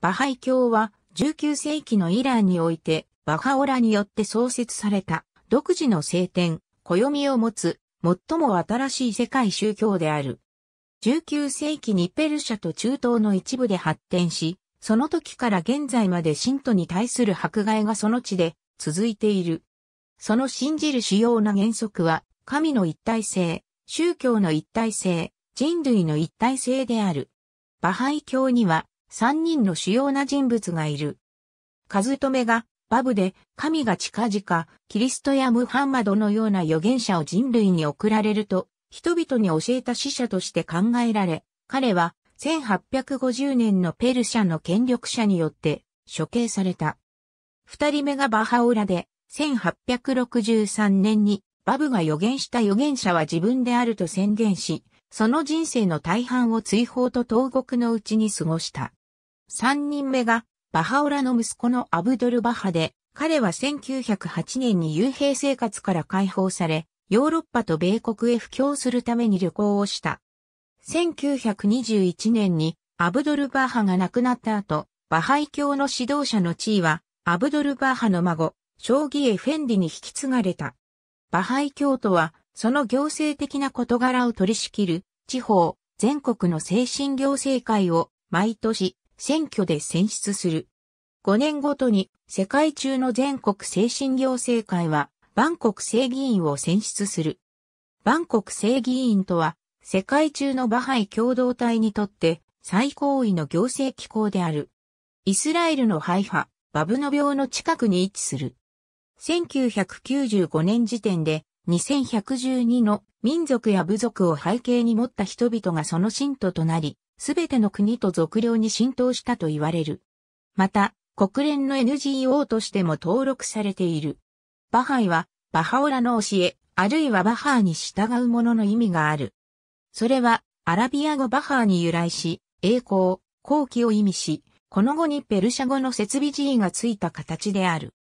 バハイ教は19世紀のイランにおいてバハオラによって創設された独自の聖典、暦を持つ最も新しい世界宗教である。19世紀にペルシャと中東の一部で発展し、その時から現在まで信徒に対する迫害がその地で続いている。その信じる主要な原則は、神の一体性、宗教の一体性、人類の一体性である。バハイ教には三人の主要な人物がいる。カズトメがバブで神が近々キリストやムハンマドのような預言者を人類に送られると人々に教えた死者として考えられ、彼は1850年のペルシャの権力者によって処刑された。二人目がバハオラで1863年にバブが予言した預言者は自分であると宣言し、その人生の大半を追放と投獄のうちに過ごした。三人目が、バハオラの息子のアブドル・バハで、彼は1908年に幽閉生活から解放され、ヨーロッパと米国へ布教するために旅行をした。1921年にアブドル・バハが亡くなった後、バハイ教の指導者の地位は、アブドル・バハの孫、将棋エフェンディに引き継がれた。バハイ教徒は、その行政的な事柄を取り仕切る、地方、全国の精神行政会を、毎年、選挙で選出する。5年ごとに世界中の全国精神行政会は、万国正議員を選出する。万国正議員とは、世界中のバハイ共同体にとって最高位の行政機構である。イスラエルのハイファ、バブノ病の近くに位置する。1995年時点で2112の民族や部族を背景に持った人々がその信徒となり、すべての国と俗領に浸透したと言われる。また、国連の NGO としても登録されている。バハイは、バハオラの教え、あるいはバハーに従うものの意味がある。それは、アラビア語バハーに由来し、栄光、後期を意味し、この後にペルシャ語の設備字がついた形である。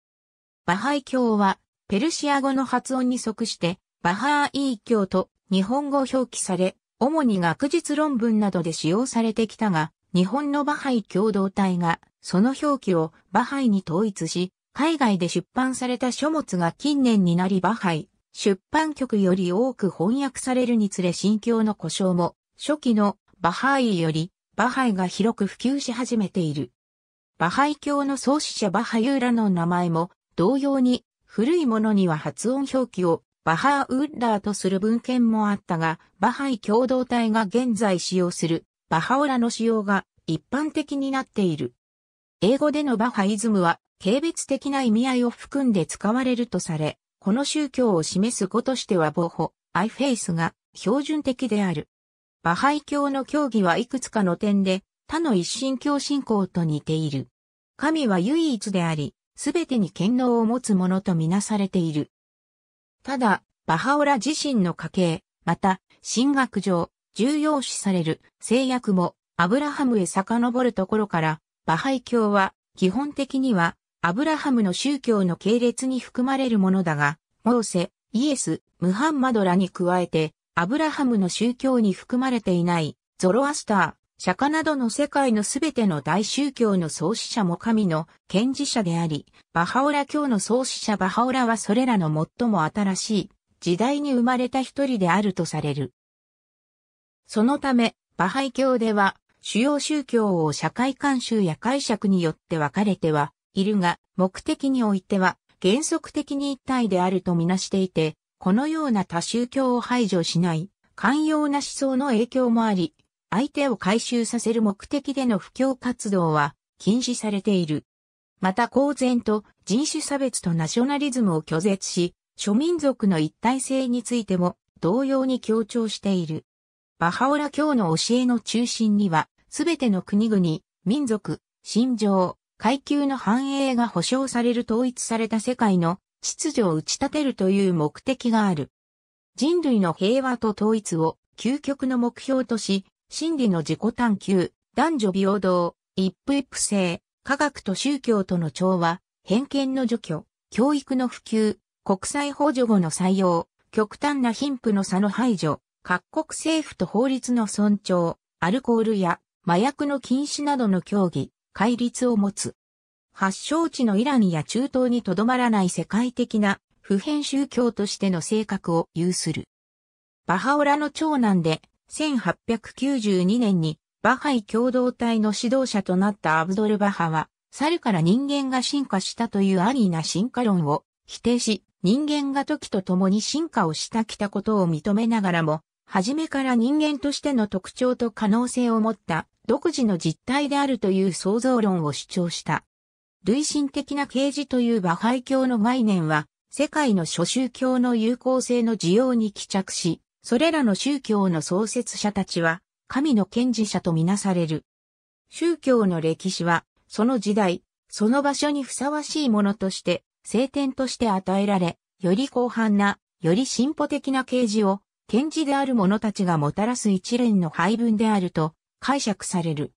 バハイ教は、ペルシア語の発音に即して、バハーイー教と日本語表記され、主に学術論文などで使用されてきたが、日本のバハイ共同体が、その表記をバハイに統一し、海外で出版された書物が近年になりバハイ、出版局より多く翻訳されるにつれ心境の故障も、初期のバハイより、バハイが広く普及し始めている。バハイ教の創始者バハユーラの名前も、同様に、古いものには発音表記を、バハーウッラーとする文献もあったが、バハイ共同体が現在使用するバハオラの使用が一般的になっている。英語でのバハイズムは、軽蔑的な意味合いを含んで使われるとされ、この宗教を示す語としてはボホ、アイフェイスが標準的である。バハイ教の教義はいくつかの点で、他の一神教信仰と似ている。神は唯一であり、すべてに権能を持つものとみなされている。ただ、バハオラ自身の家系、また、神学上、重要視される制約も、アブラハムへ遡るところから、バハイ教は、基本的には、アブラハムの宗教の系列に含まれるものだが、モーセ、イエス、ムハンマドラに加えて、アブラハムの宗教に含まれていない、ゾロアスター、釈迦などの世界のすべての大宗教の創始者も神の賢治者であり、バハオラ教の創始者バハオラはそれらの最も新しい時代に生まれた一人であるとされる。そのため、バハイ教では主要宗教を社会慣習や解釈によって分かれてはいるが、目的においては原則的に一体であるとみなしていて、このような多宗教を排除しない寛容な思想の影響もあり、相手を回収させる目的での布教活動は禁止されている。また公然と人種差別とナショナリズムを拒絶し、諸民族の一体性についても同様に強調している。バハオラ教の教えの中心には、すべての国々、民族、心情、階級の繁栄が保障される統一された世界の秩序を打ち立てるという目的がある。人類の平和と統一を究極の目標とし、真理の自己探求、男女平等、一夫一夫制、科学と宗教との調和、偏見の除去、教育の普及、国際補助後の採用、極端な貧富の差の排除、各国政府と法律の尊重、アルコールや麻薬の禁止などの協議、戒律を持つ。発祥地のイランや中東にとどまらない世界的な普遍宗教としての性格を有する。バハオラの長男で1892年にバハイ共同体の指導者となったアブドルバハは、猿から人間が進化したというアリーな進化論を否定し、人間が時と共に進化をしたきたことを認めながらも、初めから人間としての特徴と可能性を持った独自の実態であるという創造論を主張した。類心的な啓示というバハイ教の概念は、世界の諸宗教の有効性の需要に帰着し、それらの宗教の創設者たちは、神の賢治者とみなされる。宗教の歴史は、その時代、その場所にふさわしいものとして、聖典として与えられ、より広範な、より進歩的な啓示を、賢治である者たちがもたらす一連の配分であると解釈される。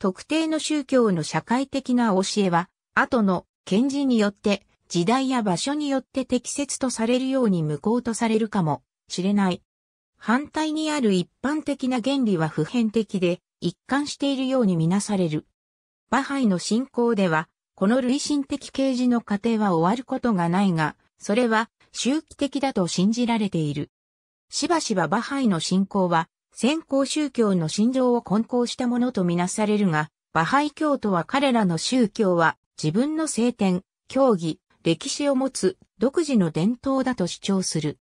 特定の宗教の社会的な教えは、後の賢治によって時代や場所によって適切とされるように無効とされるかもしれない。反対にある一般的な原理は普遍的で一貫しているようにみなされる。バハイの信仰では、この類心的啓示の過程は終わることがないが、それは周期的だと信じられている。しばしばバハイの信仰は、先行宗教の信条を根交したものとみなされるが、バハイ教徒は彼らの宗教は自分の聖典、教義、歴史を持つ独自の伝統だと主張する。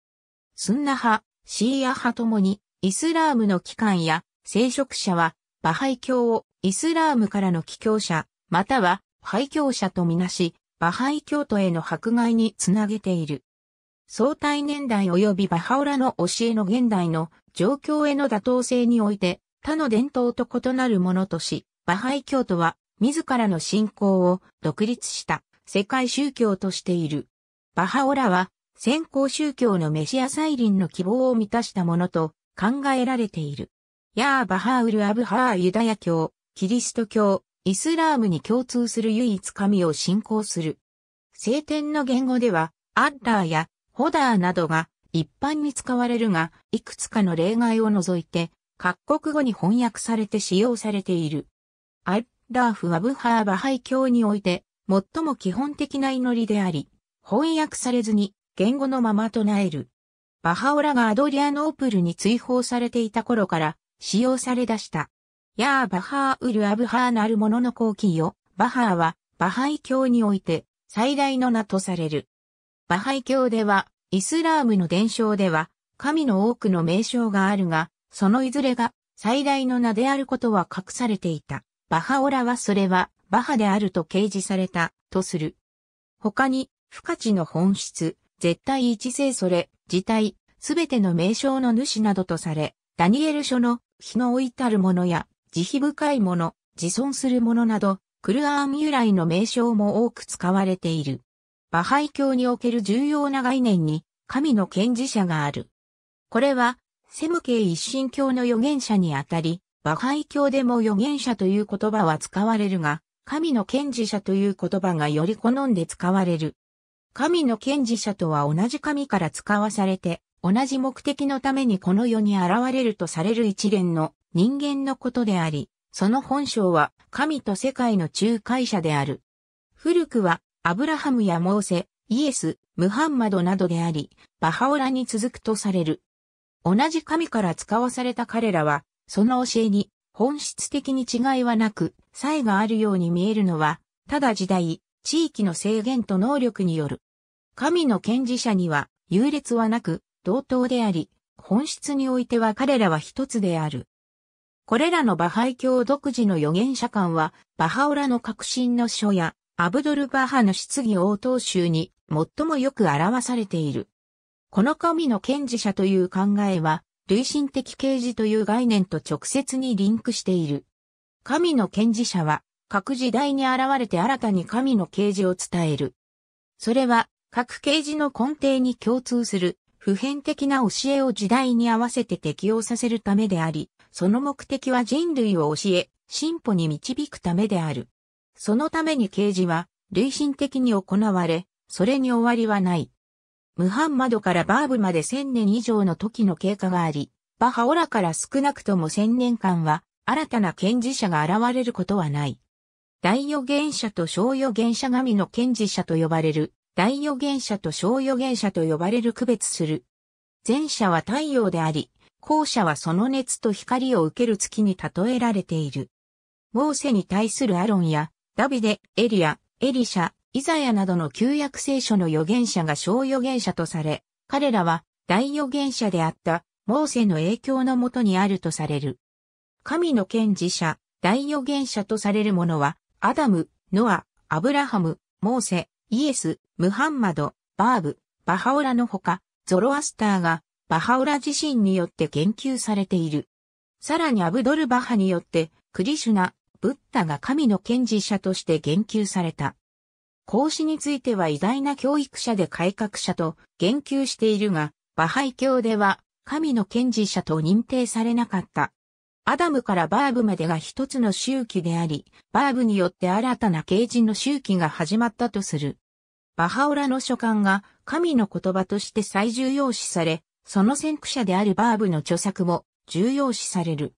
スンナ派、シーア派ともに、イスラームの機関や聖職者は、バハイ教をイスラームからの帰教者、または、廃教者とみなし、バハイ教徒への迫害につなげている。相対年代及びバハオラの教えの現代の状況への妥当性において、他の伝統と異なるものとし、バハイ教徒は自らの信仰を独立した世界宗教としている。バハオラは先行宗教のメシア再臨の希望を満たしたものと考えられている。ヤーバハウル・アブハーユダヤ教、キリスト教、イスラームに共通する唯一神を信仰する。聖典の言語では、アッラーやホダーなどが一般に使われるが、いくつかの例外を除いて、各国語に翻訳されて使用されている。アッラーフ・アブハーバハイ教において、最も基本的な祈りであり、翻訳されずに言語のまま唱える。バハオラがアドリアノープルに追放されていた頃から使用され出した。やーバハーウルアブハーなるものの後期よ。バハーはバハイ教において最大の名とされる。バハイ教ではイスラームの伝承では神の多くの名称があるが、そのいずれが最大の名であることは隠されていた。バハオラはそれはバハであると掲示されたとする。他に、不可知の本質、絶対一聖それ、自体、すべての名称の主などとされ、ダニエル書の、日の置いたるものや、慈悲深いもの、自尊するものなど、クルアーン由来の名称も多く使われている。バハイ教における重要な概念に、神の権事者がある。これは、セム系一神教の預言者にあたり、バハイ教でも預言者という言葉は使われるが、神の権事者という言葉がより好んで使われる。神の賢治者とは同じ神から使わされて、同じ目的のためにこの世に現れるとされる一連の人間のことであり、その本性は神と世界の仲介者である。古くはアブラハムやモーセ、イエス、ムハンマドなどであり、バハオラに続くとされる。同じ神から使わされた彼らは、その教えに本質的に違いはなく、差異があるように見えるのは、ただ時代、地域の制限と能力による。神の権事者には優劣はなく同等であり、本質においては彼らは一つである。これらのバハイ教独自の預言者間は、バハオラの革新の書や、アブドル・バハの質疑応答集に最もよく表されている。この神の権事者という考えは、類心的啓示という概念と直接にリンクしている。神の権事者は、各時代に現れて新たに神の啓示を伝える。それは、各啓示の根底に共通する、普遍的な教えを時代に合わせて適用させるためであり、その目的は人類を教え、進歩に導くためである。そのために啓示は、累進的に行われ、それに終わりはない。ムハンマドからバーブまで千年以上の時の経過があり、バハオラから少なくとも千年間は、新たな賢治者が現れることはない。大予言者と小予言者神の賢治者と呼ばれる、大予言者と小予言者と呼ばれる区別する。前者は太陽であり、後者はその熱と光を受ける月に例えられている。モーセに対するアロンや、ダビデ、エリア、エリシャ、イザヤなどの旧約聖書の予言者が小予言者とされ、彼らは大予言者であったモーセの影響のもとにあるとされる。神の権持者、大予言者とされる者は、アダム、ノア、アブラハム、モーセ、イエス、ムハンマド、バーブ、バハオラのほか、ゾロアスターが、バハオラ自身によって言及されている。さらにアブドルバハによって、クリシュナ、ブッダが神の賢治者として言及された。孔子については偉大な教育者で改革者と言及しているが、バハイ教では神の賢治者と認定されなかった。アダムからバーブまでが一つの周期であり、バーブによって新たな啓示の周期が始まったとする。バハオラの書簡が神の言葉として最重要視され、その先駆者であるバーブの著作も重要視される。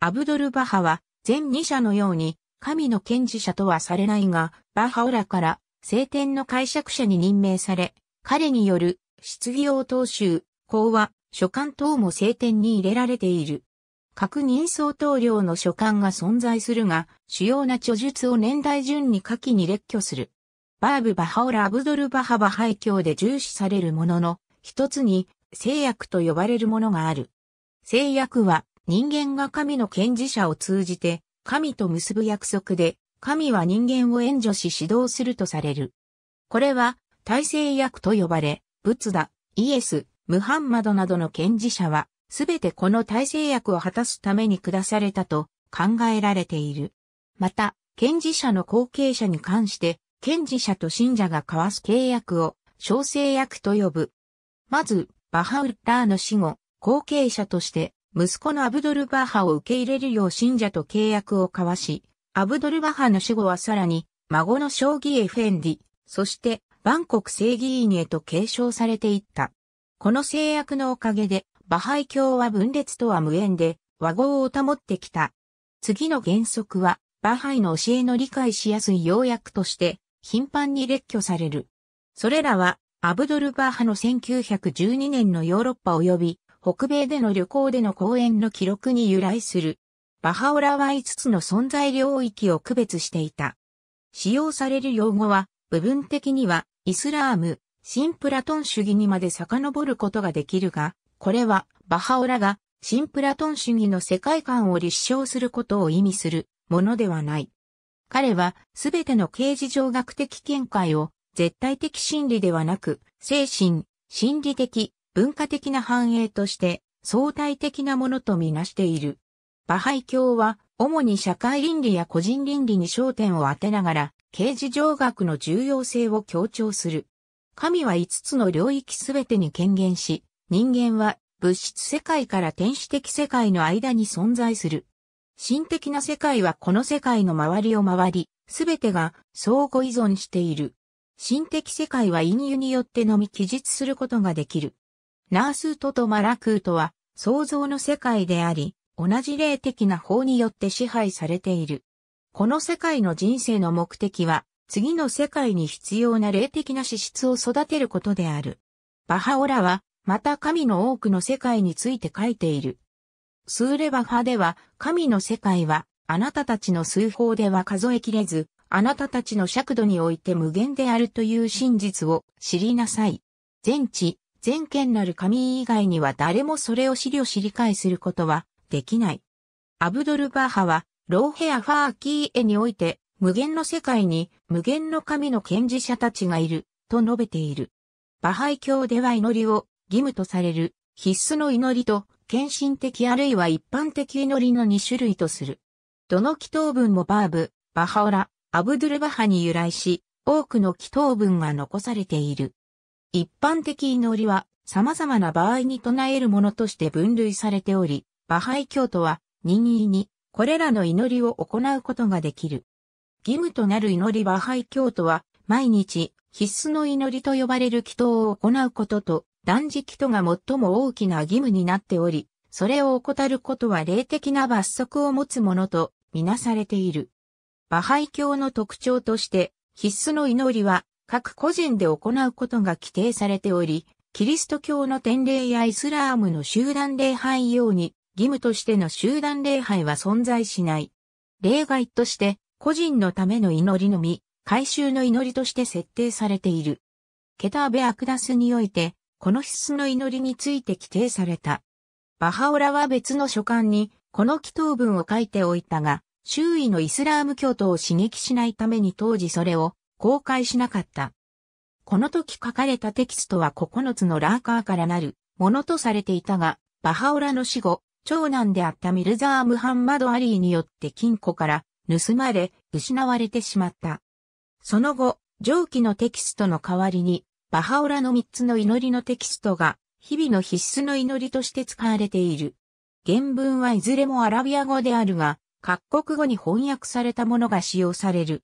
アブドル・バハは全2者のように神の賢治者とはされないが、バハオラから聖典の解釈者に任命され、彼による質疑応答集、講話、書簡等も聖典に入れられている。各人相当量の書簡が存在するが、主要な著述を年代順に下記に列挙する。バーブ・バハオラ・アブドル・バハバ廃教で重視されるものの、一つに、制約と呼ばれるものがある。制約は、人間が神の権事者を通じて、神と結ぶ約束で、神は人間を援助し指導するとされる。これは、大制役と呼ばれ、仏陀、イエス、ムハンマドなどの権事者は、すべてこの体制約を果たすために下されたと考えられている。また、権治者の後継者に関して、権治者と信者が交わす契約を、小制約と呼ぶ。まず、バハウッラーの死後、後継者として、息子のアブドルバハを受け入れるよう信者と契約を交わし、アブドルバハの死後はさらに、孫の将棋エフェンディ、そして、バンコク正義員へと継承されていった。この制約のおかげで、バハイ教は分裂とは無縁で和合を保ってきた。次の原則は、バハイの教えの理解しやすい要約として、頻繁に列挙される。それらは、アブドル・バハの1912年のヨーロッパ及び、北米での旅行での講演の記録に由来する。バハオラは5つの存在領域を区別していた。使用される用語は、部分的には、イスラーム、新プラトン主義にまで遡ることができるが、これは、バハオラが、新プラトン主義の世界観を立証することを意味するものではない。彼は、すべての形事上学的見解を、絶対的真理ではなく、精神、心理的、文化的な繁栄として、相対的なものとみなしている。バハイ教は、主に社会倫理や個人倫理に焦点を当てながら、刑事上学の重要性を強調する。神は5つの領域すべてに権限し、人間は物質世界から天使的世界の間に存在する。心的な世界はこの世界の周りを回り、すべてが相互依存している。心的世界は因由によってのみ記述することができる。ナースートとマラクートは創造の世界であり、同じ霊的な法によって支配されている。この世界の人生の目的は、次の世界に必要な霊的な資質を育てることである。バハオラはまた神の多くの世界について書いている。スーレバファでは、神の世界は、あなたたちの数法では数えきれず、あなたたちの尺度において無限であるという真実を知りなさい。全知、全権なる神以外には誰もそれを知りを知り返することはできない。アブドルバーハは、ローヘアファーキーへにおいて、無限の世界に無限の神の権事者たちがいる、と述べている。バハイ教では祈りを義務とされる必須の祈りと献身的あるいは一般的祈りの2種類とする。どの祈祷文もバーブ、バハオラ、アブドゥルバハに由来し、多くの祈祷文が残されている。一般的祈りは様々な場合に唱えるものとして分類されており、バハイ教徒は任意にこれらの祈りを行うことができる。義務となる祈りバハイ教徒は毎日必須の祈りと呼ばれる祈祷を行うことと断食とが最も大きな義務になっており、それを怠ることは霊的な罰則を持つものとみなされている。バハイ教の特徴として、必須の祈りは各個人で行うことが規定されており、キリスト教の典礼やイスラームの集団礼拝用に、義務としての集団礼拝は存在しない。例外として、個人のための祈りのみ、回収の祈りとして設定されている。ケターベ・アクダスにおいて、この必須の祈りについて規定された。バハオラは別の書簡に、この祈祷文を書いておいたが、周囲のイスラーム教徒を刺激しないために当時それを公開しなかった。この時書かれたテキストは9つのラーカーからなるものとされていたが、バハオラの死後、長男であったミルザー・ムハンマド・アリーによって金庫から盗まれ、失われてしまった。その後、上記のテキストの代わりに母オラの3つの祈りのテキストが、日々の必須の祈りとして使われている。原文はいずれもアラビア語であるが、各国語に翻訳されたものが使用される。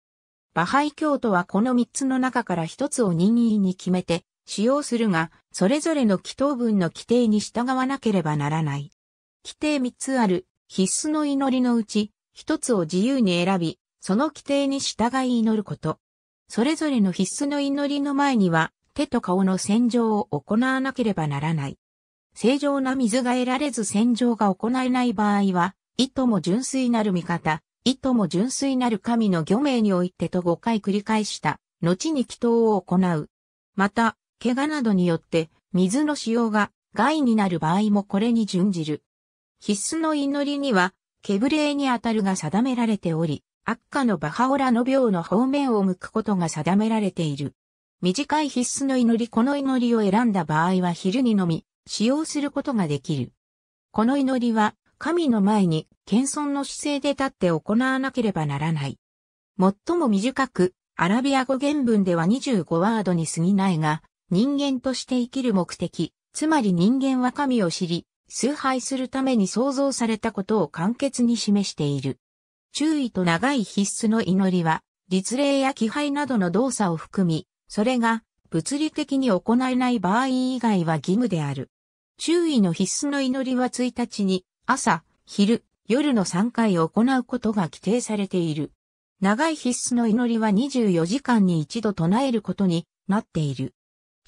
バハイ教徒はこの3つの中から1つを任意に決めて使用するが、それぞれの祈祷文の規定に従わなければならない。規定3つある必須の祈りのうち、1つを自由に選び、その規定に従い祈ること。それぞれの必須の祈りの前には、手と顔の洗浄を行わなければならない。正常な水が得られず洗浄が行えない場合は、いとも純粋なる味方、いとも純粋なる神の御名においてと5回繰り返した、後に祈祷を行う。また、怪我などによって、水の使用が害になる場合もこれに準じる。必須の祈りには、ケブれにあたるが定められており、悪化のバハオラの病の方面を向くことが定められている。短い必須の祈りこの祈りを選んだ場合は昼にのみ使用することができる。この祈りは神の前に謙遜の姿勢で立って行わなければならない。最も短く、アラビア語原文では25ワードに過ぎないが、人間として生きる目的、つまり人間は神を知り、崇拝するために創造されたことを簡潔に示している。注意と長い必須の祈りは、律令や気配などの動作を含み、それが物理的に行えない場合以外は義務である。注意の必須の祈りは1日に朝、昼、夜の3回行うことが規定されている。長い必須の祈りは24時間に一度唱えることになっている。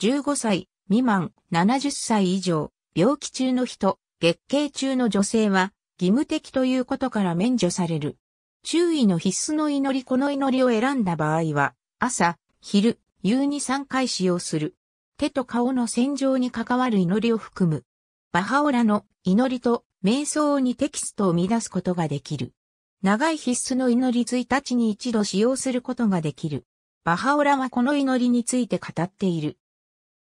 15歳未満、70歳以上、病気中の人、月経中の女性は義務的ということから免除される。注意の必須の祈りこの祈りを選んだ場合は、朝、昼、有に3回使用する。手と顔の戦場に関わる祈りを含む。バハオラの祈りと瞑想にテキストを生み出すことができる。長い必須の祈り1日に一度使用することができる。バハオラはこの祈りについて語っている。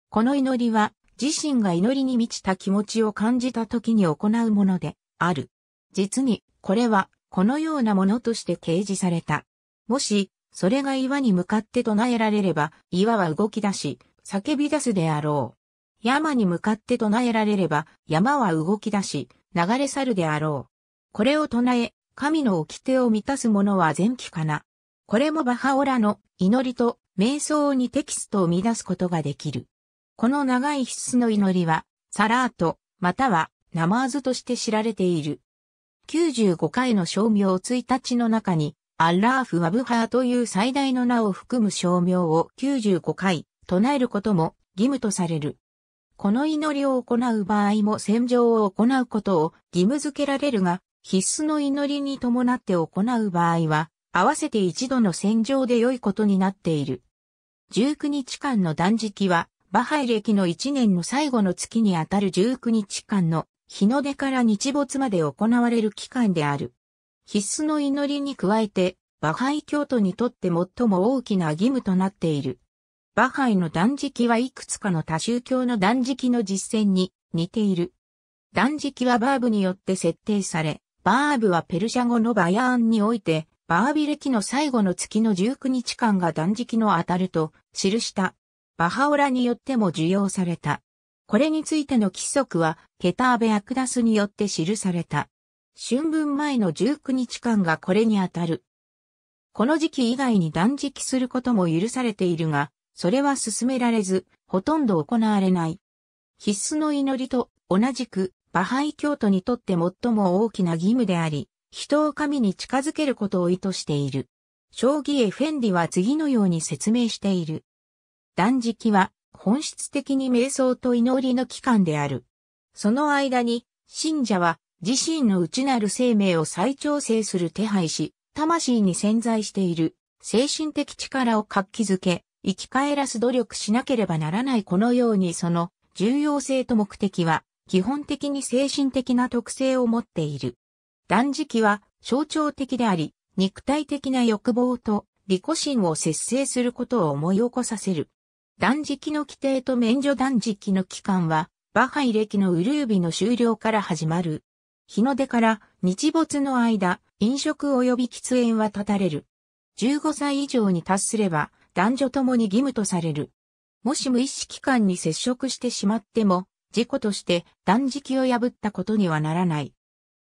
この祈りは自身が祈りに満ちた気持ちを感じた時に行うものである。実にこれはこのようなものとして掲示された。もしそれが岩に向かって唱えられれば、岩は動き出し、叫び出すであろう。山に向かって唱えられれば、山は動き出し、流れ去るであろう。これを唱え、神の掟を満たす者は前期かな。これもバハオラの祈りと瞑想にテキストを生み出すことができる。この長い必須の祈りは、サラート、またはナマーズとして知られている。95回の照明1日の中に、アッラーフ・ワブハーという最大の名を含む称名を95回唱えることも義務とされる。この祈りを行う場合も戦場を行うことを義務付けられるが、必須の祈りに伴って行う場合は、合わせて一度の戦場で良いことになっている。19日間の断食は、バハイ歴の1年の最後の月にあたる19日間の日の出から日没まで行われる期間である。必須の祈りに加えて、バハイ教徒にとって最も大きな義務となっている。バハイの断食はいくつかの多宗教の断食の実践に似ている。断食はバーブによって設定され、バーブはペルシャ語のバヤーンにおいて、バービ歴の最後の月の19日間が断食の当たると記した。バハオラによっても受容された。これについての規則は、ケターベ・アクダスによって記された。春分前の19日間がこれにあたる。この時期以外に断食することも許されているが、それは進められず、ほとんど行われない。必須の祈りと同じく、バハイ教徒にとって最も大きな義務であり、人を神に近づけることを意図している。将棋エフェンディは次のように説明している。断食は本質的に瞑想と祈りの期間である。その間に信者は自身の内なる生命を再調整する手配し、魂に潜在している精神的力を活気づけ、生き返らす努力しなければならないこのようにその重要性と目的は基本的に精神的な特性を持っている。断食は象徴的であり、肉体的な欲望と利己心を節制することを思い起こさせる。断食の規定と免除断食の期間は、バハイ歴のウルービの終了から始まる。日の出から日没の間、飲食及び喫煙は断たれる。15歳以上に達すれば、男女ともに義務とされる。もし無意識間に接触してしまっても、事故として断食を破ったことにはならない。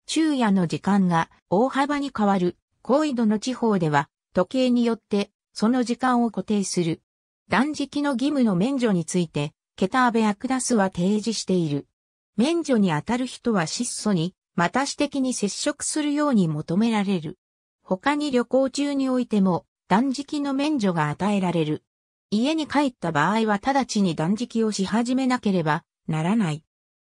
昼夜の時間が大幅に変わる高緯度の地方では、時計によってその時間を固定する。断食の義務の免除について、ケターベ・アクダスは提示している。免除にあたる人は質素にまた私的に接触するように求められる。他に旅行中においても断食の免除が与えられる。家に帰った場合は直ちに断食をし始めなければならない。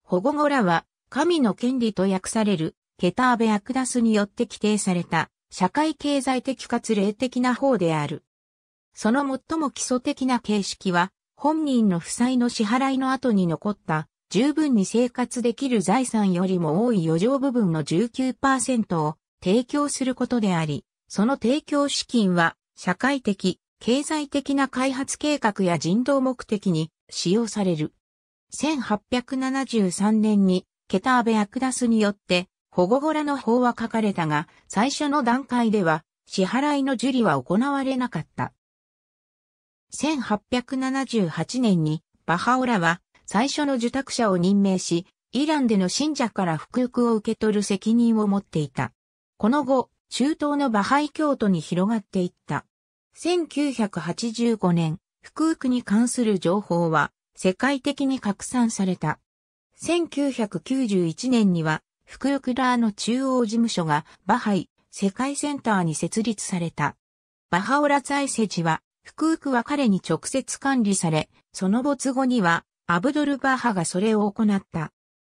保護後らは神の権利と訳されるケターベアクダスによって規定された社会経済的かつ霊的な方である。その最も基礎的な形式は本人の負債の支払いの後に残った十分に生活できる財産よりも多い余剰部分の19%を提供することであり、その提供資金は社会的、経済的な開発計画や人道目的に使用される。1873年にケターベ・アクダスによって保護ゴラの法は書かれたが、最初の段階では支払いの受理は行われなかった。1878年にバハオラは最初の受託者を任命し、イランでの信者から服役を受け取る責任を持っていた。この後、中東のバハイ教徒に広がっていった。1985年、服役に関する情報は世界的に拡散された。1991年には、服役ラーの中央事務所がバハイ世界センターに設立された。バハオラ財政時は、福クは彼に直接管理され、その没後には、アブドルバハがそれを行った。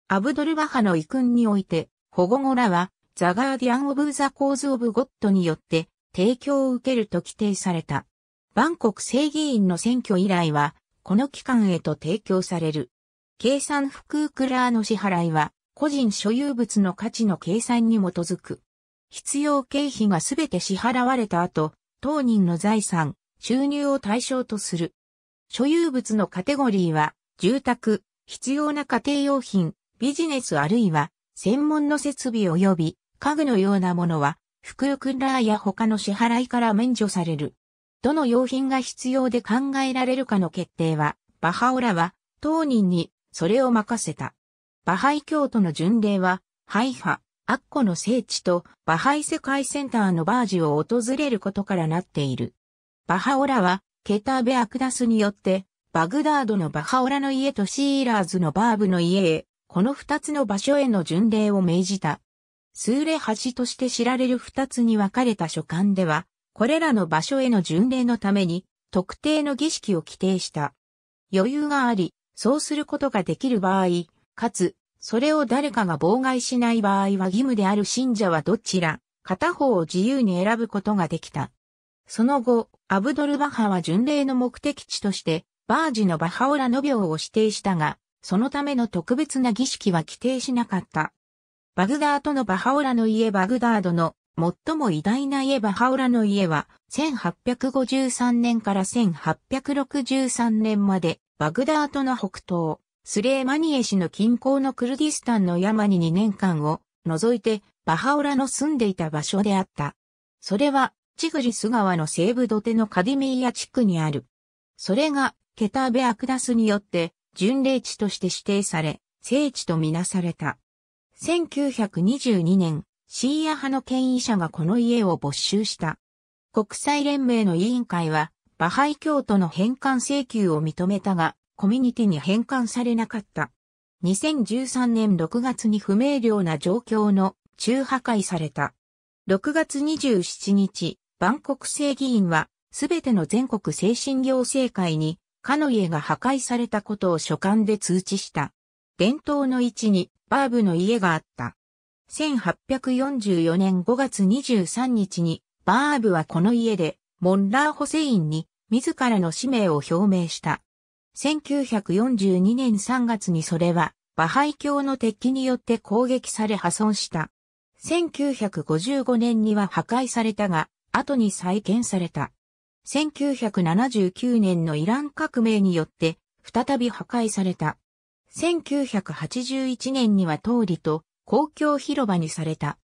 アブドルバハの遺訓において、保護後らは、ザ・ガーディアン・オブ・ザ・コーズ・オブ・ゴッドによって、提供を受けると規定された。バンコク正議員の選挙以来は、この機関へと提供される。計算副クラーの支払いは、個人所有物の価値の計算に基づく。必要経費がすべて支払われた後、当人の財産、収入を対象とする。所有物のカテゴリーは、住宅、必要な家庭用品、ビジネスあるいは専門の設備及び家具のようなものは、服役ラーや他の支払いから免除される。どの用品が必要で考えられるかの決定は、バハオラは当人にそれを任せた。バハイ教徒の巡礼は、ハイファ、アッコの聖地とバハイ世界センターのバージを訪れることからなっている。バハオラは、ケタベ・アクダスによってバグダードのバハオラの家とシーラーズのバーブの家へ、この二つの場所への巡礼を命じた。スーレ橋として知られる二つに分かれた書簡では、これらの場所への巡礼のために、特定の儀式を規定した。余裕があり、そうすることができる場合、かつ、それを誰かが妨害しない場合は義務である信者はどちら、片方を自由に選ぶことができた。その後、アブドルバハは巡礼の目的地として、バージのバハオラの病を指定したが、そのための特別な儀式は規定しなかった。バグダートのバハオラの家バグダードの最も偉大な家バハオラの家は1853年から1863年までバグダートの北東、スレーマニエ市の近郊のクルディスタンの山に2年間を除いてバハオラの住んでいた場所であった。それはチグリス川の西部土手のカディミーヤ地区にある。それがケターベアクダスによって巡礼地として指定され、聖地とみなされた。1922年、シーア派の権威者がこの家を没収した。国際連盟の委員会は、バハイ教徒の返還請求を認めたが、コミュニティに返還されなかった。2013年6月に不明瞭な状況の中破壊された。6月27日、万国正議員は、すべての全国精神行政会にかの家が破壊されたことを書簡で通知した。伝統の位置にバーブの家があった。1844年5月23日にバーブはこの家でモンラー・ホセインに自らの使命を表明した。1942年3月にそれはバハイ教の敵によって攻撃され破損した。1955年には破壊されたが、後に再建された。1979年のイラン革命によって再び破壊された。1981年には通りと公共広場にされた。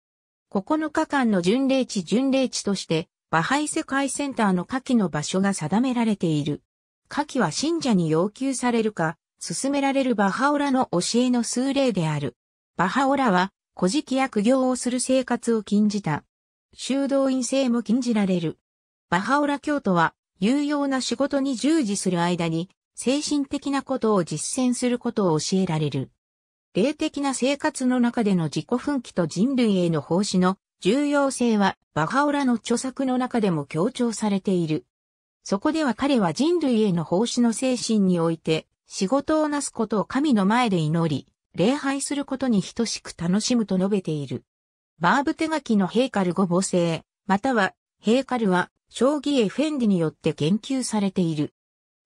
9日間の巡礼地巡礼地としてバハイ世界センターの下記の場所が定められている。下記は信者に要求されるか、進められるバハオラの教えの数例である。バハオラは、古事記や苦行をする生活を禁じた。修道院制も禁じられる。バハオラ教徒は、有用な仕事に従事する間に、精神的なことを実践することを教えられる。霊的な生活の中での自己奮起と人類への奉仕の重要性はバハオラの著作の中でも強調されている。そこでは彼は人類への奉仕の精神において仕事をなすことを神の前で祈り、礼拝することに等しく楽しむと述べている。バーブ手書きのヘーカル語母性、またはヘーカルは将棋エフェンディによって言及されている。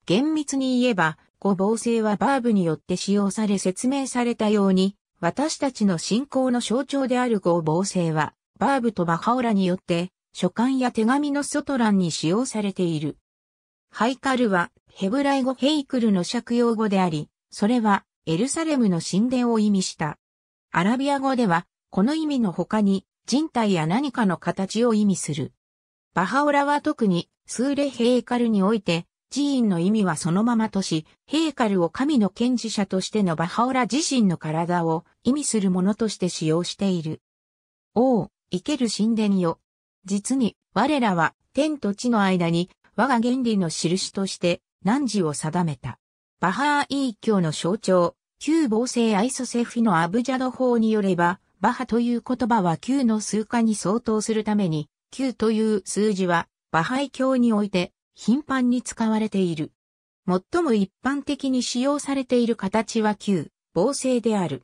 厳密に言えば、五芒星はバーブによって使用され説明されたように、私たちの信仰の象徴である五芒星は、バーブとバハオラによって、書簡や手紙の外欄に使用されている。ハイカルは、ヘブライ語ヘイクルの借用語であり、それは、エルサレムの神殿を意味した。アラビア語では、この意味の他に、人体や何かの形を意味する。バハオラは特に、スーレ・ヘーカルにおいて、寺院の意味はそのままとし、ヘーカルを神の権事者としてのバハオラ自身の体を意味するものとして使用している。おう、生ける神殿よ。実に、我らは天と地の間に我が原理の印として汝を定めた。バハーイー教の象徴、旧防聖アイソセフィのアブジャド法によれば、バハという言葉は旧の数化に相当するために、9という数字は、バハイ教において頻繁に使われている。最も一般的に使用されている形は9、防星である。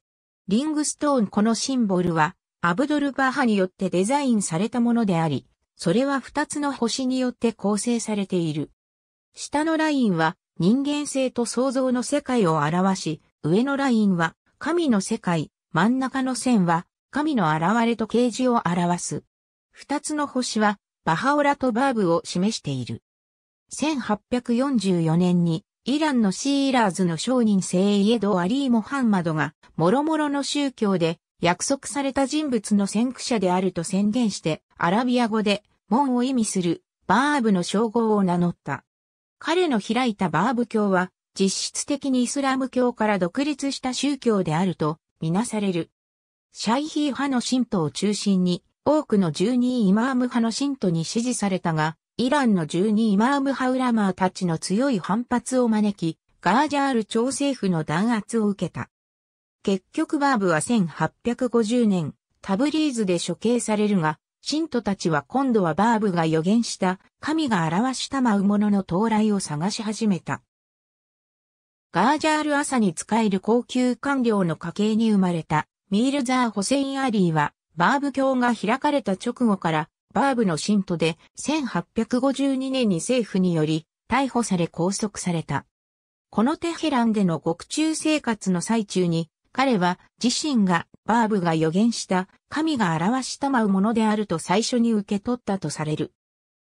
リングストーンこのシンボルは、アブドルバハによってデザインされたものであり、それは2つの星によって構成されている。下のラインは人間性と創造の世界を表し、上のラインは神の世界、真ん中の線は神の現れと啓示を表す。二つの星は、バハオラとバーブを示している。1844年に、イランのシーラーズの商人聖イエド・アリー・モハンマドが、諸々の宗教で、約束された人物の先駆者であると宣言して、アラビア語で、門を意味する、バーブの称号を名乗った。彼の開いたバーブ教は、実質的にイスラム教から独立した宗教であると、みなされる。シャイヒー派の信徒を中心に、多くの12イマーム派の信徒に支持されたが、イランの12イマーム派ウラマーたちの強い反発を招き、ガージャール朝政府の弾圧を受けた。結局バーブは1850年、タブリーズで処刑されるが、信徒たちは今度はバーブが予言した神が表した舞う者の到来を探し始めた。ガージャール朝に仕える高級官僚の家系に生まれたミールザー・ホセイン・アリーはバーブ教が開かれた直後から、バーブの信徒で、1852年に政府により、逮捕され拘束された。このテヘランでの獄中生活の最中に、彼は自身がバーブが予言した神が表したまうものであると最初に受け取ったとされる。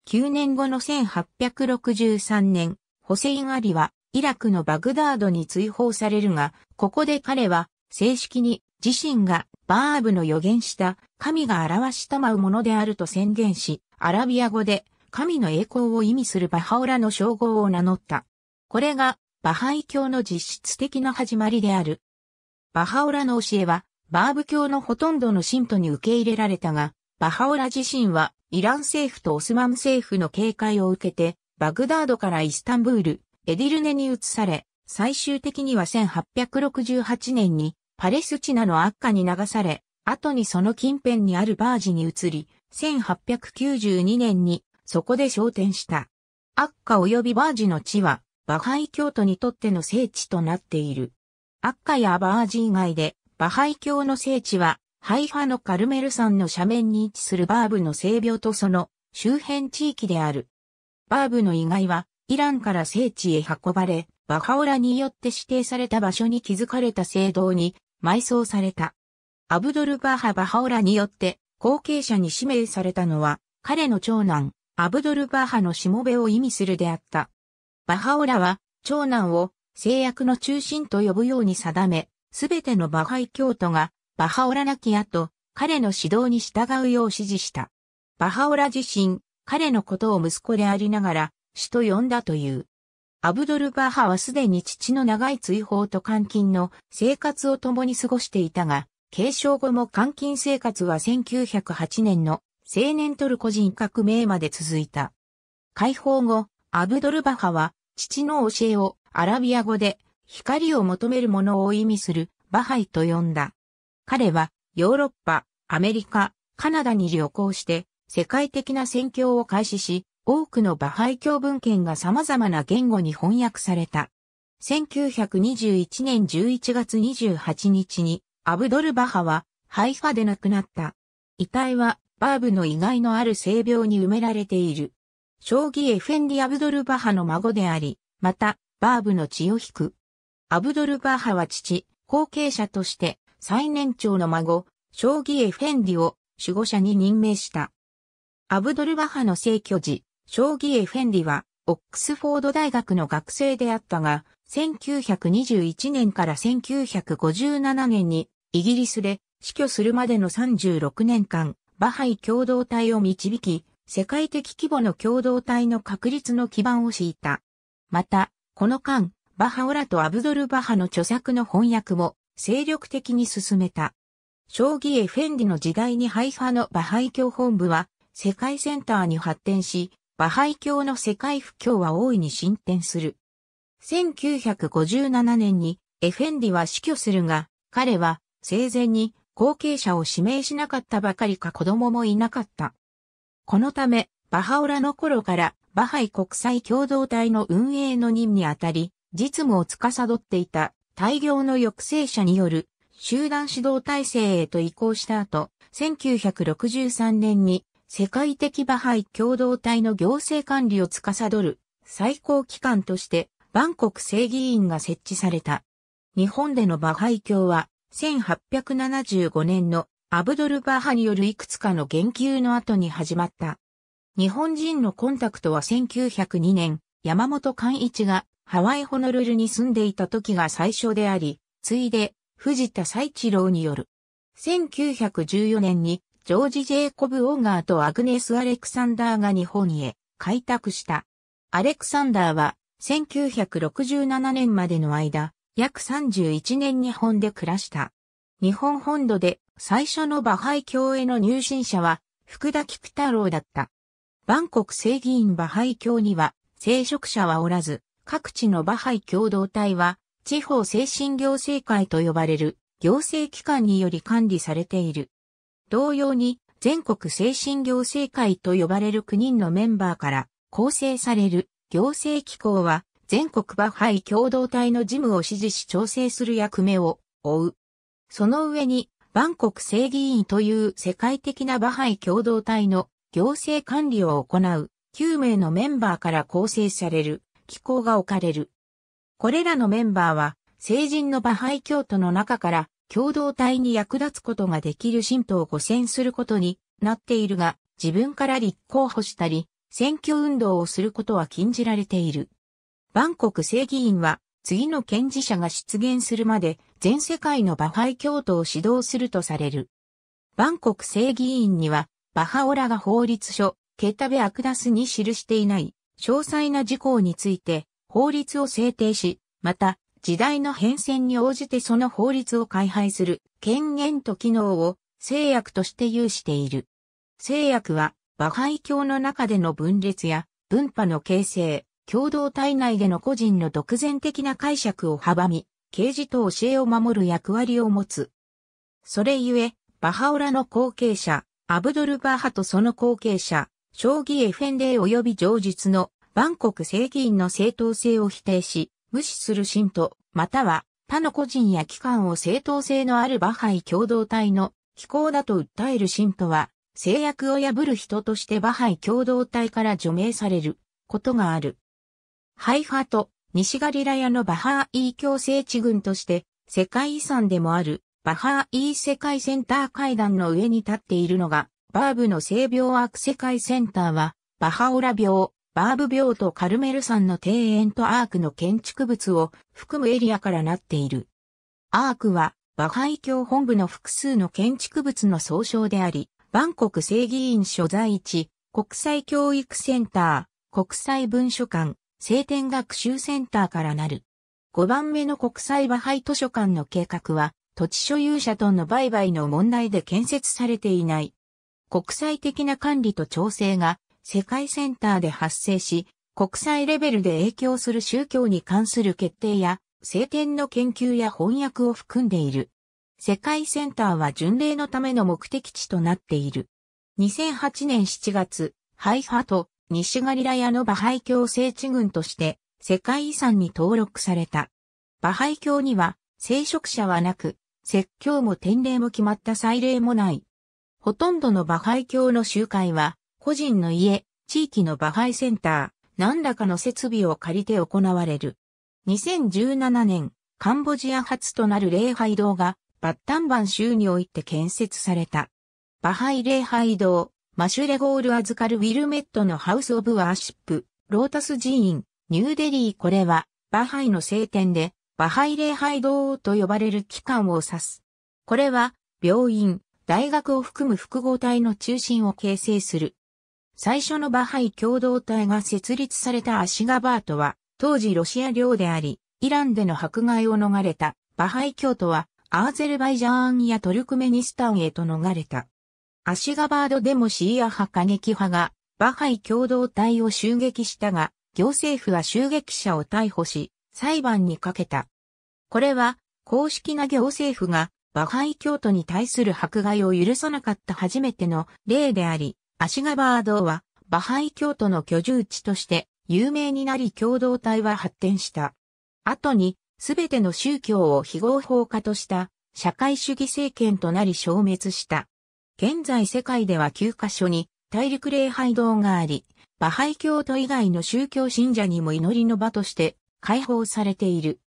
9年後の1863年、ホセイン・アリはイラクのバグダードに追放されるが、ここで彼は正式に自身がバーブの予言した、神が表したまうものであると宣言し、アラビア語で、神の栄光を意味するバハオラの称号を名乗った。これが、バハイ教の実質的な始まりである。バハオラの教えは、バーブ教のほとんどの信徒に受け入れられたが、バハオラ自身は、イラン政府とオスマン政府の警戒を受けて、バグダードからイスタンブール、エディルネに移され、最終的には1868年にパレスチナの悪化に流され、後にその近辺にあるバージに移り、1892年にそこで昇天した。アッカ及びバージの地は、バハイ教徒にとっての聖地となっている。アッカやバージ以外で、バハイ教の聖地は、ハイファのカルメル山の斜面に位置するバーブの聖廟とその周辺地域である。バーブの遺骸は、イランから聖地へ運ばれ、バハオラによって指定された場所に築かれた聖堂に埋葬された。アブドルバハ・バハオラによって後継者に指名されたのは彼の長男アブドルバハのしもべを意味するであった。バハオラは長男を制約の中心と呼ぶように定め、すべてのバハイ教徒がバハオラなき後、彼の指導に従うよう指示した。バハオラ自身、彼のことを息子でありながら、死と呼んだという。アブドルバハはすでに父の長い追放と監禁の生活を共に過ごしていたが、継承後も監禁生活は1908年の青年トルコ人革命まで続いた。解放後、アブドルバハは父の教えをアラビア語で光を求めるものを意味するバハイと呼んだ。彼はヨーロッパ、アメリカ、カナダに旅行して世界的な宣教を開始し、多くのバハイ教文献が様々な言語に翻訳された。1921年11月28日にアブドル・バハはハイファで亡くなった。遺体はバーブの意外のある性病に埋められている。将棋エフェンディ・アブドル・バハの孫であり、また、バーブの血を引く。アブドル・バハは父、後継者として最年長の孫、将棋エフェンディを守護者に任命した。アブドル・バハの聖居時、将棋エフェンディは、オックスフォード大学の学生であったが、1921年から1957年に、イギリスで死去するまでの36年間、バハイ共同体を導き、世界的規模の共同体の確立の基盤を敷いた。また、この間、バハオラとアブドル・バハの著作の翻訳も精力的に進めた。将棋エフェンディの時代にハイファのバハイ教本部は世界センターに発展し、バハイ教の世界不況は大いに進展する。1957年にエフェンディは死去するが、彼は生前に後継者を指名しなかったばかりか子供もいなかった。このため、バハオラの頃からバハイ国際共同体の運営の任にあたり、実務を司っていた大量の抑制者による集団指導体制へと移行した後、1963年に世界的バハイ共同体の行政管理を司る最高機関としてバンコク正議員が設置された。日本でのバハイ教は1875年のアブドルバハによるいくつかの言及の後に始まった。日本人のコンタクトは1902年、山本寛一がハワイホノルルに住んでいた時が最初であり、ついで藤田最一郎による。1914年にジョージ・ジェイコブ・オーガーとアグネス・アレクサンダーが日本へ開拓した。アレクサンダーは1967年までの間、約31年日本で暮らした。日本本土で最初のバハイ教への入信者は福田菊太郎だった。バンコク正議員バハイ教には聖職者はおらず、各地のバハイ共同体は地方精神行政会と呼ばれる行政機関により管理されている。同様に全国精神行政会と呼ばれる9人のメンバーから構成される行政機構は全国バハイ共同体の事務を指示し調整する役目を負う。その上に万国正議員という世界的なバハイ共同体の行政管理を行う9名のメンバーから構成される機構が置かれる。これらのメンバーは成人のバハイ教徒の中から共同体に役立つことができる新党を汚染することになっているが、自分から立候補したり、選挙運動をすることは禁じられている。バンコク正議員は、次の検事者が出現するまで、全世界のバハイ教徒を指導するとされる。バンコク正議員には、バハオラが法律書、ケタベアクダスに記していない、詳細な事項について、法律を制定し、また、時代の変遷に応じてその法律を改廃する権限と機能を制約として有している。制約は、バハイ教の中での分裂や分派の形成、共同体内での個人の独善的な解釈を阻み、刑事と教えを守る役割を持つ。それゆえ、バハオラの後継者、アブドルバハとその後継者、将棋エフェンデー及び上述のバンコク正義員の正当性を否定し、無視する信徒、または他の個人や機関を正当性のあるバハイ共同体の機構だと訴える信徒は、制約を破る人としてバハイ共同体から除名されることがある。ハイファと西ガリラヤのバハーイ共生地群として世界遺産でもあるバハーイ世界センター階段の上に立っているのがバーブの性病悪世界センターはバハオラ病、バーブ廟とカルメル山の庭園とアークの建築物を含むエリアからなっている。アークは、バハイ教本部の複数の建築物の総称であり、バンコク正義院所在地、国際教育センター、国際文書館、聖典学習センターからなる。5番目の国際バハイ図書館の計画は、土地所有者との売買の問題で建設されていない。国際的な管理と調整が世界センターで発生し、国際レベルで影響する宗教に関する決定や、聖典の研究や翻訳を含んでいる。世界センターは巡礼のための目的地となっている。2008年7月、ハイファと西ガリラヤのバハイ教聖地群として世界遺産に登録された。バハイ教には聖職者はなく、説教も典礼も決まった祭礼もない。ほとんどのバハイ教の集会は個人の家、地域のバハイセンター、何らかの設備を借りて行われる。2017年、カンボジア初となる礼拝堂が、バッタンバン州において建設された。バハイ礼拝堂、マシュレゴール・預かるウィルメットのハウス・オブ・ワーシップ、ロータス寺院、ニューデリーこれは、バハイの聖典で、バハイ礼拝堂と呼ばれる機関を指す。これは、病院、大学を含む複合体の中心を形成する。最初のバハイ共同体が設立されたアシガバートは、当時ロシア領であり、イランでの迫害を逃れたバハイ教徒は、アーゼルバイジャーンやトルクメニスタンへと逃れた。アシガバードでもシーア派過激派が、バハイ共同体を襲撃したが、行政府は襲撃者を逮捕し、裁判にかけた。これは、公式な行政府が、バハイ教徒に対する迫害を許さなかった初めての例であり、足シバードは、バハイ教徒の居住地として有名になり共同体は発展した。後に、すべての宗教を非合法化とした社会主義政権となり消滅した。現在世界では9カ所に大陸礼拝堂があり、バハイ教徒以外の宗教信者にも祈りの場として解放されている。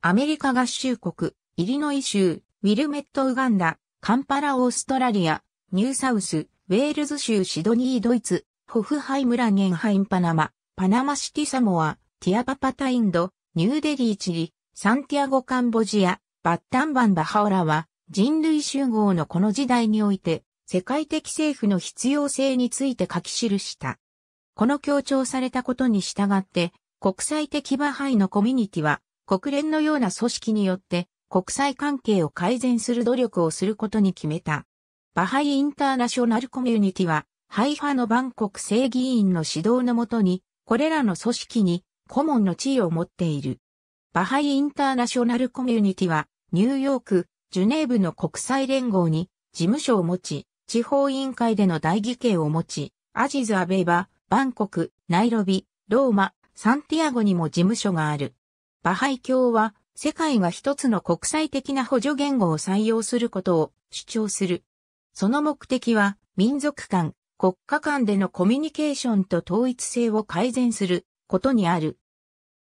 アメリカ合衆国、イリノイ州、ウィルメット・ウガンダ、カンパラ・オーストラリア、ニューサウス、ウェールズ州シドニードイツ、ホフハイムラゲンハインパナマ、パナマシティサモア、ティアパパタインド、ニューデリーチリ、サンティアゴカンボジア、バッタンバンバハオラは人類集合のこの時代において世界的政府の必要性について書き記した。この強調されたことに従って国際的バハイのコミュニティは国連のような組織によって国際関係を改善する努力をすることに決めた。バハイ・インターナショナル・コミュニティは、ハイファのコク正議員の指導のもとに、これらの組織に顧問の地位を持っている。バハイ・インターナショナル・コミュニティは、ニューヨーク、ジュネーブの国際連合に事務所を持ち、地方委員会での代議権を持ち、アジズ・アベイバ、バンコク、ナイロビ、ローマ、サンティアゴにも事務所がある。バハイ教は、世界が一つの国際的な補助言語を採用することを主張するその目的は、民族間、国家間でのコミュニケーションと統一性を改善することにある。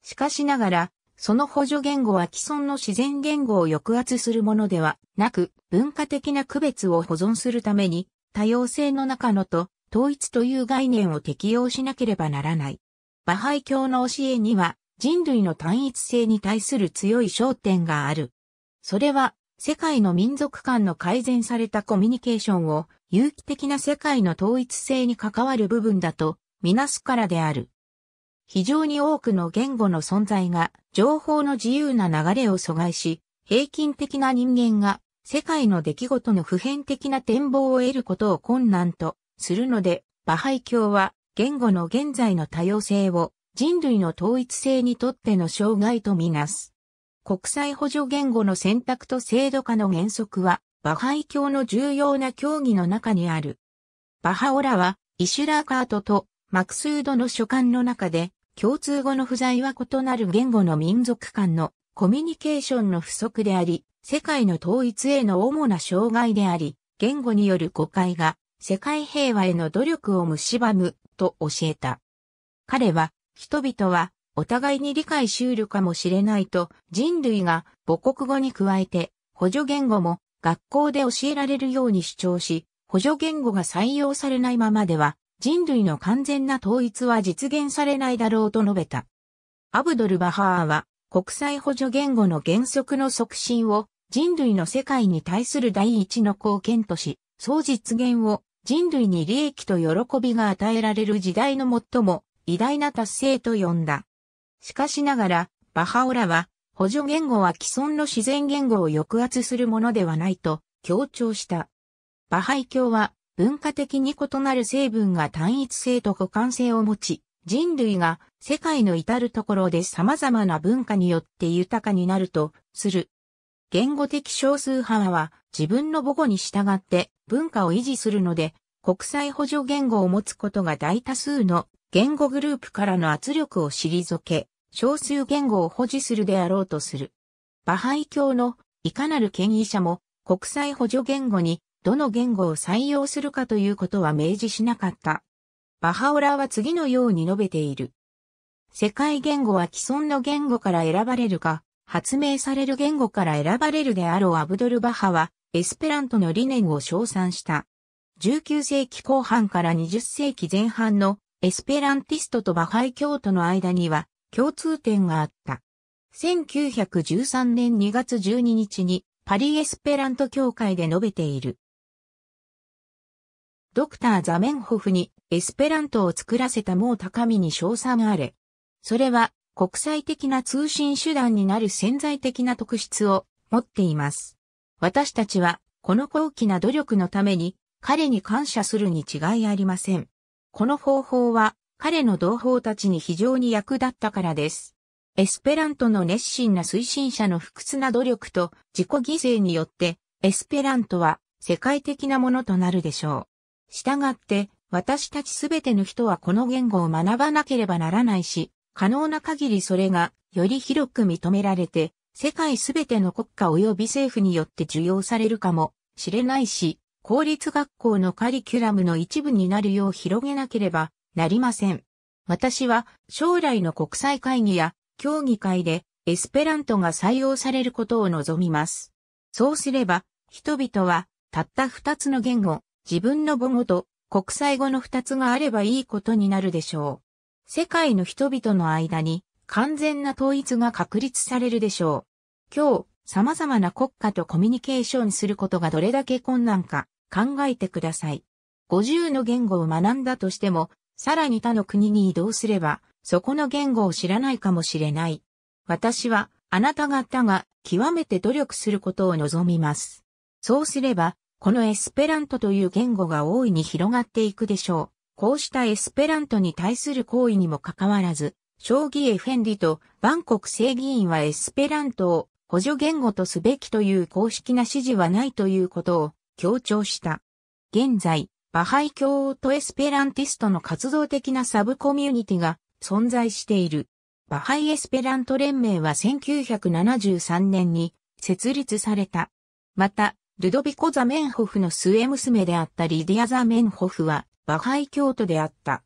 しかしながら、その補助言語は既存の自然言語を抑圧するものではなく、文化的な区別を保存するために、多様性の中のと統一という概念を適用しなければならない。バハイ教の教えには、人類の単一性に対する強い焦点がある。それは、世界の民族間の改善されたコミュニケーションを有機的な世界の統一性に関わる部分だとみなすからである。非常に多くの言語の存在が情報の自由な流れを阻害し、平均的な人間が世界の出来事の普遍的な展望を得ることを困難とするので、バハイ教は言語の現在の多様性を人類の統一性にとっての障害とみなす。国際補助言語の選択と制度化の原則は、バハイ教の重要な教義の中にある。バハオラは、イシュラーカートとマクスードの書簡の中で、共通語の不在は異なる言語の民族間のコミュニケーションの不足であり、世界の統一への主な障害であり、言語による誤解が世界平和への努力を蝕むと教えた。彼は、人々はお互いに理解終了かもしれないと、人類が母国語に加えて、補助言語も学校で教えられるように主張し、補助言語が採用されないままでは、人類の完全な統一は実現されないだろうと述べた。アブドル・バハーは、国際補助言語の原則の促進を人類の世界に対する第一の貢献とし、そう実現を人類に利益と喜びが与えられる時代の最も偉大な達成と呼んだ。しかしながら、バハオラは、補助言語は既存の自然言語を抑圧するものではないと強調した。バハイ教は文化的に異なる成分が単一性と互換性を持ち、人類が世界の至るところで様々な文化によって豊かになるとする。言語的少数派は自分の母語に従って文化を維持するので、国際補助言語を持つことが大多数の言語グループからの圧力を退け、少数言語を保持するであろうとする。バハイ教のいかなる権威者も国際補助言語にどの言語を採用するかということは明示しなかった。バハオラは次のように述べている。世界言語は既存の言語から選ばれるか、発明される言語から選ばれるであろうアブドル・バハは、エスペラントの理念を称賛した。19世紀後半から20世紀前半のエスペランティストとバハイ教徒の間には共通点があった。1913年2月12日にパリエスペラント協会で述べている。ドクター・ザメンホフにエスペラントを作らせたもう高みに賞賛あれ。それは国際的な通信手段になる潜在的な特質を持っています。私たちはこの高貴な努力のために彼に感謝するに違いありません。この方法は彼の同胞たちに非常に役立ったからです。エスペラントの熱心な推進者の不屈な努力と自己犠牲によって、エスペラントは世界的なものとなるでしょう。したがって、私たちすべての人はこの言語を学ばなければならないし、可能な限りそれがより広く認められて、世界すべての国家及び政府によって受容されるかもしれないし、公立学校のカリキュラムの一部になるよう広げなければなりません。私は将来の国際会議や協議会でエスペラントが採用されることを望みます。そうすれば、人々はたった二つの言語、自分の母語と国際語の二つがあればいいことになるでしょう。世界の人々の間に完全な統一が確立されるでしょう。今日、様々な国家とコミュニケーションすることがどれだけ困難か、考えてください。50の言語を学んだとしても、さらに他の国に移動すれば、そこの言語を知らないかもしれない。私は、あなた方が極めて努力することを望みます。そうすれば、このエスペラントという言語が大いに広がっていくでしょう。こうしたエスペラントに対する行為にもかかわらず、将棋エフェンディとバンコク正議員はエスペラントを補助言語とすべきという公式な指示はないということを強調した。現在、バハイ教とエスペランティストの活動的なサブコミュニティが存在している。バハイエスペラント連盟は1973年に設立された。また、ルドビコ・ザメンホフの末娘であったリディア・ザメンホフは、バハイ教徒であった。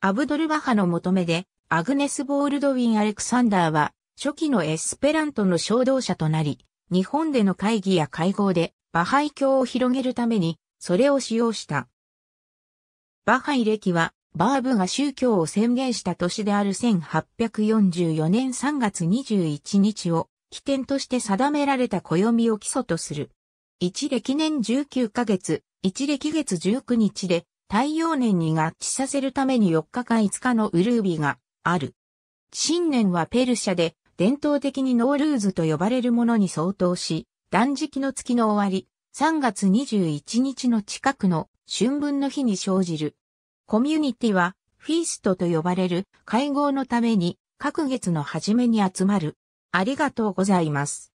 アブドル・バハの求めで、アグネス・ボールドウィン・アレクサンダーは、初期のエスペラントの衝動者となり、日本での会議や会合で、バハイ教を広げるために、それを使用した。バハイ歴は、バーブが宗教を宣言した年である1844年3月21日を起点として定められた暦を基礎とする。一歴年19ヶ月、一歴月19日で太陽年に合致させるために4日か5日のウルービがある。新年はペルシャで伝統的にノールーズと呼ばれるものに相当し、断食の月の終わり、3月21日の近くの春分の日に生じる。コミュニティはフィーストと呼ばれる会合のために各月の初めに集まる。ありがとうございます。